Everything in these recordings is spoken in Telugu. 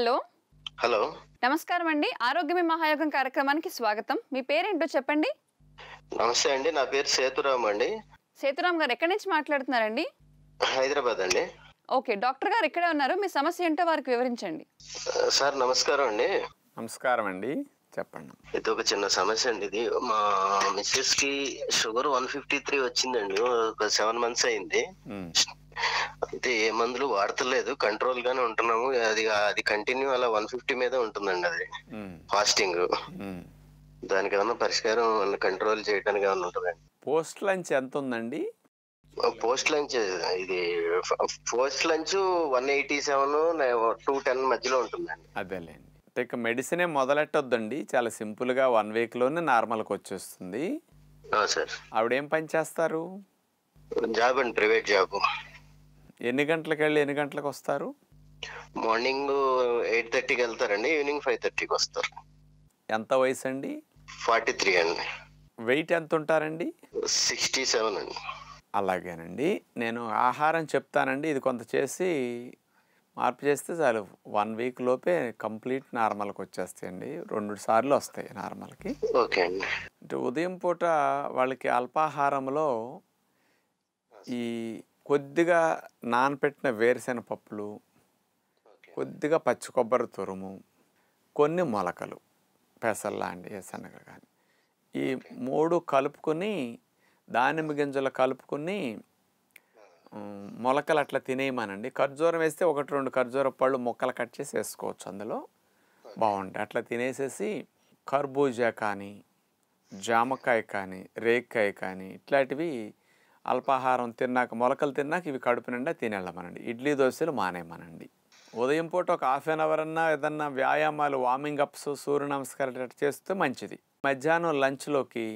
హలో హలో నమస్కారం అండి ఆరోగ్యమే మహాయోగం కార్యక్రమానికి స్వాగతం మీ పేరేంటో చెప్పండి నమస్తే అండి నా పేరు సేతురామ్ అండి సేతురామ్ గారు ఎక్కడి నుంచి మాట్లాడుతున్నారండి హైదరాబాద్ అండి ఓకే డాక్టర్ గారు ఇక్కడే ఉన్నారు మీ సమస్య ఏంటో వారికి వివరించండి సార్ నమస్కారం అండి నమస్కారం అండి చెప్పండి ఇది ఒక చిన్న సమస్య అండి ఇది మా మిస్సెస్ కి షుగర్ వన్ ఫిఫ్టీ త్రీ వచ్చిందండి ఒక సెవెన్ మంత్స్ అయింది అంటే ఏ మందులు వాడతలేదు కంట్రోల్ గానే ఉంటున్నాము అది అది కంటిన్యూ అలా వన్ ఫిఫ్టీ మీద ఉంటుందండి అది ఫాస్టింగ్ దానికి ఏమన్నా పరిష్కారం కంట్రోల్ చేయడానికి ఏమన్నా ఉంటుందండి పోస్ట్ లంచ్ ఎంత ఉందండి పోస్ట్ లంచ్ ఇది post lunch one eighty seven two ten మధ్యలో ఉంటుందండి అదేలేండి ఇక మెడిసినే మొదలెట్టొద్దండి చాలా సింపుల్ గా వన్ వీక్ లోనే నార్మల్ కి వచ్చేస్తుంది సార్ ఆవిడేం పని చేస్తారు జాబ్ అండి ప్రైవేట్ జాబ్ ఎన్ని గంటలకు వెళ్ళి ఎన్ని గంటలకు వస్తారు మార్నింగ్ ఎయిట్ థర్టీకి వెళ్తారండి ఈవినింగ్ ఫైవ్ థర్టీకి వస్తారు ఎంత వయసు అండి ఫార్టీ త్రీ అండి వెయిట్ ఎంత ఉంటారండి సిక్స్టీ సెవెన్ అండి అలాగేనండి నేను ఆహారం చెప్తానండి ఇది కొంత చేసి మార్పు చేస్తే చాలు వన్ వీక్ లోపే కంప్లీట్ నార్మల్కి వచ్చేస్తాయండి రెండు సార్లు వస్తాయి నార్మల్కి ఓకే అండి అంటే ఉదయం పూట వాళ్ళకి అల్పాహారంలో ఈ కొద్దిగా నానపెట్టిన వేరుశెనగ పప్పులు కొద్దిగా పచ్చి కొబ్బరి తురుము కొన్ని మొలకలు పెసల్లాంటి శనగ కానీ ఈ మూడు కలుపుకొని దానిమ్మ గింజలు కలుపుకొని మొలకలు అట్లా తినేయమనండి ఖర్జూరం వేస్తే ఒకటి రెండు ఖర్జూర పళ్ళు మొక్కలు కట్ చేసి వేసుకోవచ్చు అందులో బాగుంటాయి అట్లా తినేసేసి కర్బూజా కానీ జామకాయ కానీ రేక్కాయ కానీ ఇట్లాంటివి అల్పాహారం తిన్నాక మొలకలు తిన్నాక ఇవి కడుపు నిండా తినేళ్ళమనండి ఇడ్లీ దోశలు మానేయమనండి ఉదయం పూట ఒక హాఫ్ అన్ అవర్ అన్నా ఏదన్నా వ్యాయామాలు వార్మింగ్ అప్స్ సూర్య నమస్కారం చేస్తే మంచిది మధ్యాహ్నం లంచ్లోకి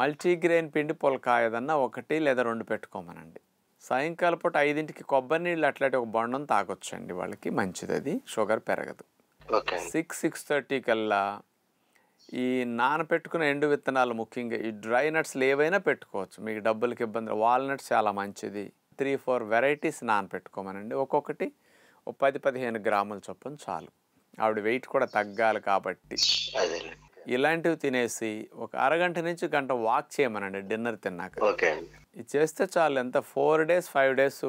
మల్టీగ్రెయిన్ పిండి పొలక ఏదన్నా ఒకటి లేదా రెండు పెట్టుకోమనండి సాయంకాలం పూట ఐదింటికి కొబ్బరి నీళ్ళు అట్లాంటి ఒక బొండం తాగొచ్చండి వాళ్ళకి మంచిది అది షుగర్ పెరగదు సిక్స్ సిక్స్ థర్టీ కల్లా ఈ నానపెట్టుకున్న ఎండు విత్తనాలు ముఖ్యంగా ఈ డ్రై నట్స్ ఏవైనా పెట్టుకోవచ్చు మీకు డబ్బులకి ఇబ్బంది వాల్నట్స్ చాలా మంచిది త్రీ ఫోర్ వెరైటీస్ నానపెట్టుకోమనండి ఒక్కొక్కటి ఒక పది పదిహేను గ్రాముల చొప్పున చాలు ఆవిడ వెయిట్ కూడా తగ్గాలి కాబట్టి ఇలాంటివి తినేసి ఒక అరగంట నుంచి గంట వాక్ చేయమనండి డిన్నర్ తిన్నాక ఇది చేస్తే చాలు ఎంత four days five days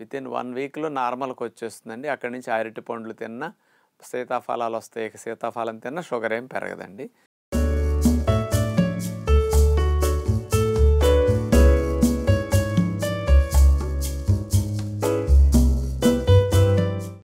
within one వీక్లో నార్మల్కి వచ్చేస్తుందండి అక్కడి నుంచి అరటి పండ్లు తిన్నా సీతాఫలాలు వస్తాయి సీతాఫలం తిన్నా షుగర్ ఏం పెరగదండి